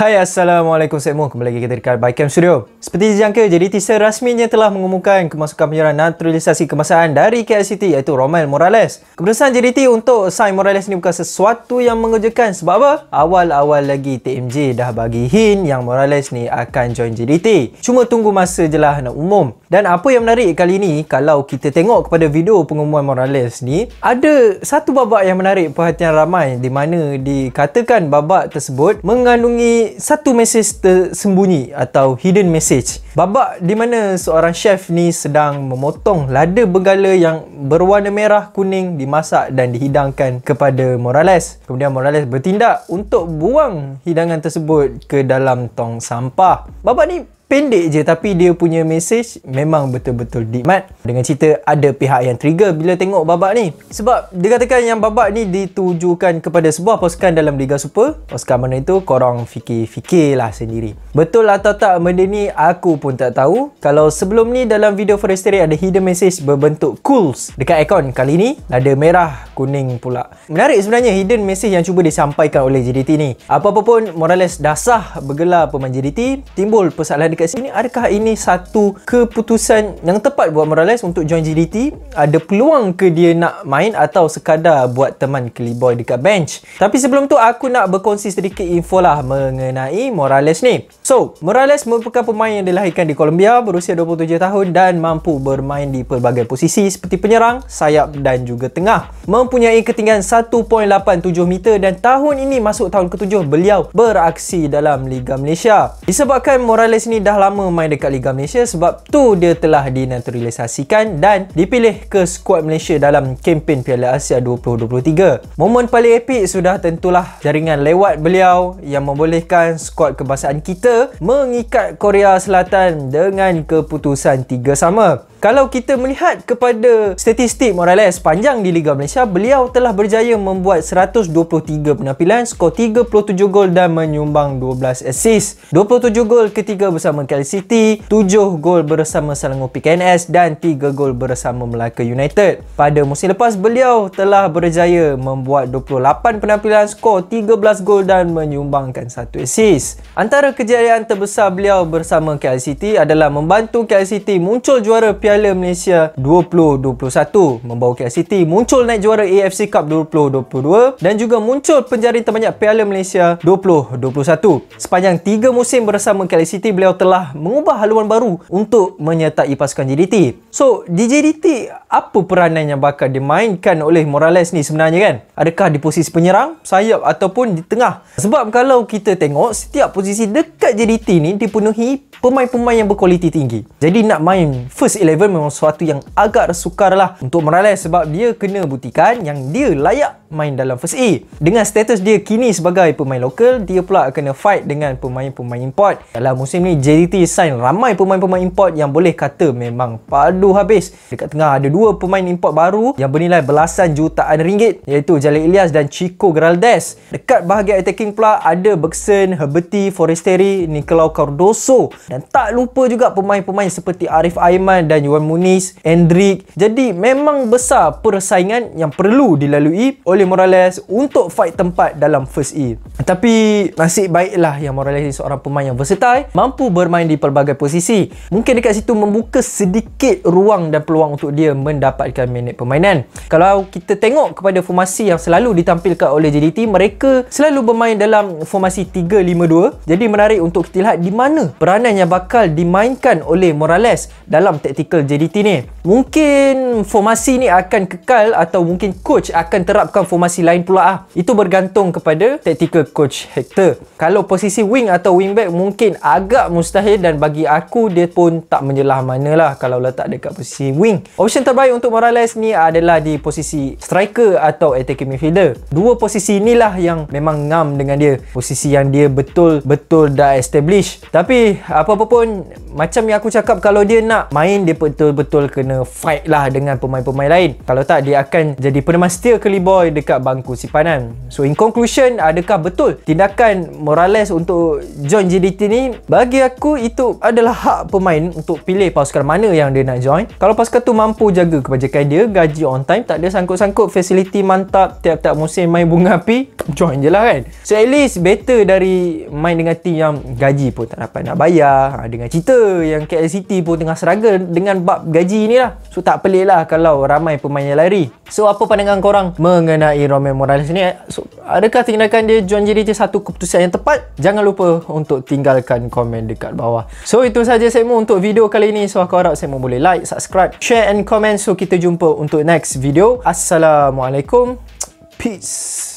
Hai Assalamualaikum Sekmo Kembali lagi kita dekat Bycam Studio Seperti dijangka JDT Sir rasminya telah mengumumkan Kemasukan penyerahan naturalisasi kemasaan Dari KLCT iaitu Romel Morales Keputusan JDT untuk sign Morales ni Bukan sesuatu yang mengejutkan Sebab apa? Awal-awal lagi TMJ dah bagi hint Yang Morales ni akan join JDT Cuma tunggu masa je lah nak umum dan apa yang menarik kali ni kalau kita tengok kepada video pengumuman Morales ni ada satu babak yang menarik perhatian ramai di mana dikatakan babak tersebut mengandungi satu mesej tersembunyi atau hidden message. Babak di mana seorang chef ni sedang memotong lada benggala yang berwarna merah kuning dimasak dan dihidangkan kepada Morales. Kemudian Morales bertindak untuk buang hidangan tersebut ke dalam tong sampah. Babak ni pendek je tapi dia punya message memang betul-betul deep mat dengan cerita ada pihak yang trigger bila tengok babak ni sebab dia katakan yang babak ni ditujukan kepada sebuah poskan dalam Liga Super poskan mana itu korang fikir fikir lah sendiri betul atau tak benda ni aku pun tak tahu kalau sebelum ni dalam video Forestry ada hidden message berbentuk cools dekat ikon kali ni ada merah kuning pula menarik sebenarnya hidden message yang cuba disampaikan oleh JDT ni apa-apa pun Morales dah sah bergelar pemain JDT timbul persoalan dekat kat sini adakah ini satu keputusan yang tepat buat Morales untuk join GDT ada peluang ke dia nak main atau sekadar buat teman Kelly Boy dekat bench tapi sebelum tu aku nak berkongsi sedikit info lah mengenai Morales ni so Morales merupakan pemain yang dilahirkan di Colombia berusia 27 tahun dan mampu bermain di pelbagai posisi seperti penyerang sayap dan juga tengah mempunyai ketinggian 1.87 meter dan tahun ini masuk tahun ketujuh beliau beraksi dalam Liga Malaysia disebabkan Morales ni dah dah lama main dekat Liga Malaysia sebab tu dia telah dinaturalisasikan dan dipilih ke skuad Malaysia dalam kempen Piala Asia 2023. Momen paling epik sudah tentulah jaringan lewat beliau yang membolehkan skuad kebangsaan kita mengikat Korea Selatan dengan keputusan tiga sama. Kalau kita melihat kepada statistik Morales panjang di Liga Malaysia, beliau telah berjaya membuat 123 penampilan, skor 37 gol dan menyumbang 12 assist. 27 gol ketiga bersama Kelly City, 7 gol bersama Selangor PKNS dan 3 gol bersama Melaka United. Pada musim lepas, beliau telah berjaya membuat 28 penampilan, skor 13 gol dan menyumbangkan 1 assist. Antara kejayaan terbesar beliau bersama Kelly City adalah membantu Kelly City muncul juara Piala Piala Malaysia 2021 membawa KL City muncul naik juara AFC Cup 2022 dan juga muncul penjaring terbanyak Piala Malaysia 2021. Sepanjang 3 musim bersama KL City beliau telah mengubah haluan baru untuk menyertai pasukan JDT. So, di JDT apa peranan yang bakal dimainkan oleh Morales ni sebenarnya kan? Adakah di posisi penyerang, sayap ataupun di tengah? Sebab kalau kita tengok setiap posisi dekat JDT ni dipenuhi pemain-pemain yang berkualiti tinggi. Jadi nak main first 11 level memang sesuatu yang agak sukar lah untuk meralih sebab dia kena buktikan yang dia layak main dalam first E. Dengan status dia kini sebagai pemain lokal, dia pula kena fight dengan pemain-pemain import. Dalam musim ni, JDT sign ramai pemain-pemain import yang boleh kata memang padu habis. Dekat tengah ada dua pemain import baru yang bernilai belasan jutaan ringgit iaitu Jalil Ilyas dan Chico Geraldes. Dekat bahagian attacking pula ada Bergson, Herberti, Forestieri, Nicolau Cardoso dan tak lupa juga pemain-pemain seperti Arif Aiman dan Yuan Muniz, Hendrik. Jadi memang besar persaingan yang perlu dilalui oleh oleh Morales untuk fight tempat dalam first E. Tapi nasib baiklah yang Morales ni seorang pemain yang versatile, mampu bermain di pelbagai posisi. Mungkin dekat situ membuka sedikit ruang dan peluang untuk dia mendapatkan minit permainan. Kalau kita tengok kepada formasi yang selalu ditampilkan oleh JDT, mereka selalu bermain dalam formasi 3-5-2. Jadi menarik untuk kita lihat di mana peranan yang bakal dimainkan oleh Morales dalam taktikal JDT ni. Mungkin formasi ni akan kekal atau mungkin coach akan terapkan formasi lain pula ah. Itu bergantung kepada taktikal coach Hector. Kalau posisi wing atau wing back mungkin agak mustahil dan bagi aku dia pun tak menyelah manalah kalau letak dekat posisi wing. Option terbaik untuk Morales ni adalah di posisi striker atau attacking midfielder. Dua posisi inilah yang memang ngam dengan dia. Posisi yang dia betul-betul dah establish. Tapi apa-apa pun macam yang aku cakap kalau dia nak main dia betul-betul kena fight lah dengan pemain-pemain lain. Kalau tak dia akan jadi penemas setia Curly Boy dekat bangku simpanan. So in conclusion, adakah betul tindakan Morales untuk join JDT ni? Bagi aku, itu adalah hak pemain untuk pilih pasukan mana yang dia nak join. Kalau pasukan tu mampu jaga kebajikan dia, gaji on time, tak ada sangkut-sangkut, fasiliti mantap, tiap-tiap musim main bunga api, join je lah kan. So at least better dari main dengan team yang gaji pun tak dapat nak bayar. Ha, dengan cerita yang KL City pun tengah seraga dengan bab gaji ni lah. So tak pelik lah kalau ramai pemain yang lari. So apa pandangan korang mengenai mengenai Romel Morales ni eh, adakah tindakan dia John Jerry je satu keputusan yang tepat jangan lupa untuk tinggalkan komen dekat bawah so itu saja Semo untuk video kali ini so aku harap Semo boleh like subscribe share and comment so kita jumpa untuk next video Assalamualaikum peace